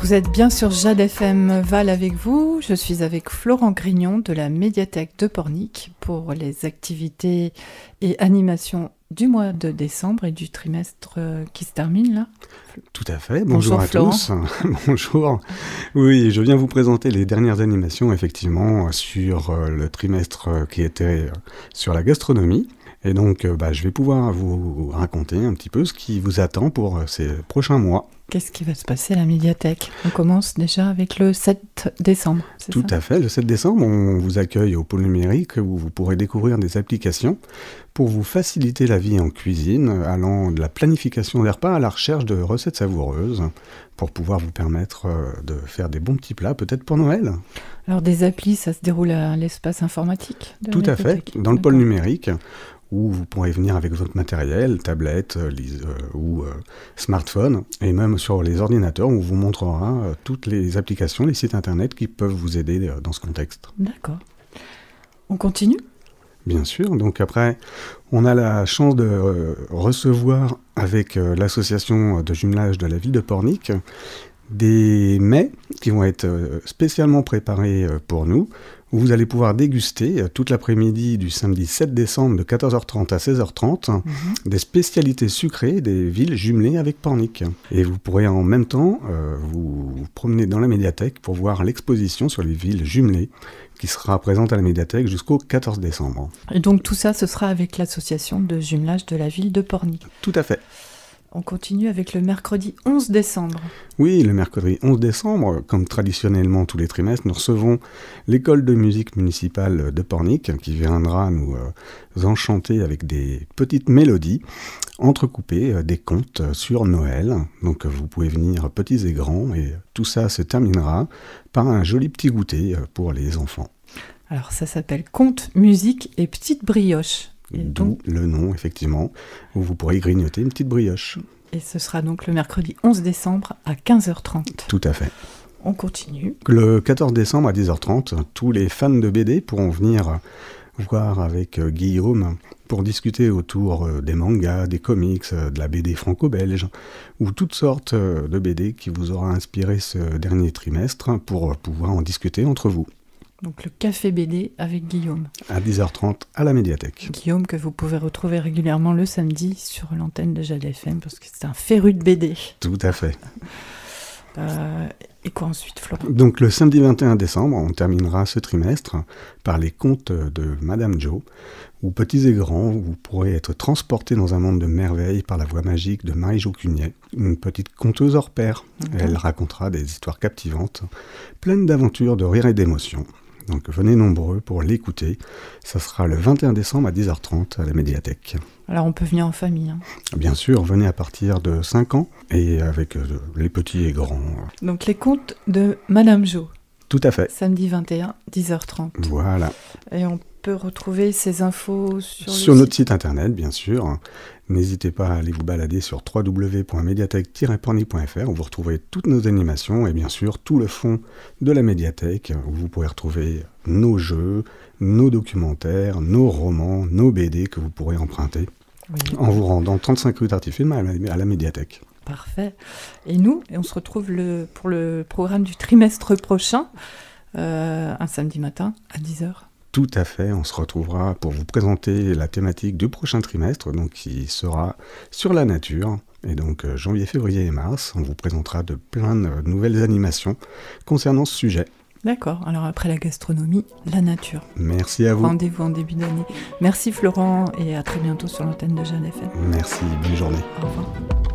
Vous êtes bien sur Jade FM Val avec vous. Je suis avec Florent Grignon de la médiathèque de Pornic pour les activités et animations du mois de décembre et du trimestre euh, qui se termine là. Tout à fait. Bonjour, à tous. Bonjour. Oui, je viens vous présenter les dernières animations effectivement sur euh, le trimestre euh, qui était sur la gastronomie. Et donc, euh, bah, je vais pouvoir vous raconter un petit peu ce qui vous attend pour euh, ces prochains mois. Qu'est-ce qui va se passer à la médiathèque On commence déjà avec le 7 décembre. Tout à fait. Le 7 décembre, on vous accueille au pôle numérique où vous pourrez découvrir des applications pour vous faciliter la vie en cuisine, allant de la planification des repas à la recherche de recettes savoureuses pour pouvoir vous permettre euh, de faire des bons petits plats, peut-être pour Noël. Alors des applis, ça se déroule à l'espace informatique Tout à fait, dans le pôle numérique où vous pourrez venir avec votre matériel, tablette euh, euh, ou euh, smartphone, et même sur les ordinateurs, on vous montrera toutes les applications, les sites internet qui peuvent vous aider dans ce contexte. D'accord. On continue Bien sûr. Donc après, on a la chance de recevoir avec l'association de jumelage de la ville de Pornic des mets qui vont être euh, spécialement préparés euh, pour nous. Où vous allez pouvoir déguster euh, toute l'après-midi du samedi 7 décembre de 14h30 à 16h30 mhm. des spécialités sucrées des villes jumelées avec Pornic. Et vous pourrez en même temps vous promener dans la médiathèque pour voir l'exposition sur les villes jumelées qui sera présente à la médiathèque jusqu'au 14 décembre. Et donc tout ça, ce sera avec l'association de jumelage de la ville de Pornic. Tout à fait. On continue avec le mercredi 11 décembre. Oui, le mercredi 11 décembre, comme traditionnellement tous les trimestres, nous recevons l'école de musique municipale de Pornic qui viendra nous euh, enchanter avec des petites mélodies entrecoupées euh, des contes sur Noël. Donc vous pouvez venir petits et grands et tout ça se terminera par un joli petit goûter euh, pour les enfants. Alors ça s'appelle Contes, musique et petites brioches. D'où le nom, effectivement, où vous pourrez grignoter une petite brioche. Et ce sera donc le mercredi 11 décembre à 15h30. Tout à fait. On continue. Le 14 décembre à 10h30, tous les fans de BD pourront venir voir avec euh, Guillaume pour discuter autour euh, des mangas, des comics, euh, de la BD franco-belge ou toutes sortes de BD qui vous aura inspiré ce dernier trimestre pour pouvoir en discuter entre vous. Donc le café BD avec Guillaume. À 10h30 à la médiathèque. Guillaume que vous pouvez retrouver régulièrement le samedi sur l'antenne de FM parce que c'est un féru de BD. Tout à fait. Euh, et quoi ensuite, Florent Donc le samedi 21 décembre, on terminera ce trimestre par les contes de Madame Joe, où petits et grands, vous pourrez être transportés dans un monde de merveilles par la voix magique de Marie-Jo une petite conteuse hors pair. Elle racontera des histoires captivantes, pleines d'aventures, de rires et d'émotions. Donc venez nombreux pour l'écouter. Ça sera le 21 décembre à 10h30 à la médiathèque. Alors on peut venir en famille. Hein. Bien sûr, venez à partir de 5 ans et avec euh, les petits et grands. Donc les contes de Madame Jo. Tout à fait. Samedi 21, 10h30. Voilà. Et on retrouver ces infos sur, notre site. internet, bien sûr. N'hésitez pas à aller vous balader sur wwwmediatech pornyfr où vous retrouverez toutes nos animations et bien sûr tout le fond de la médiathèque où vous pourrez retrouver nos jeux, nos documentaires, nos romans, nos BD que vous pourrez emprunter en vous rendant 35 rue d'Artifilm à, à la médiathèque. Parfait. Et nous, on se retrouve le, pour le programme du trimestre prochain, euh, un samedi matin à 10h. Tout à fait, on se retrouvera pour vous présenter la thématique du prochain trimestre, donc qui sera sur la nature. Et donc euh, janvier, février et mars, on vous présentera de plein de nouvelles animations concernant ce sujet. D'accord, alors après la gastronomie, la nature. Merci à vous. Rendez-vous en début d'année. Merci Florent et à très bientôt sur l'antenne de Jeanne FM. Merci, bonne journée. Au revoir.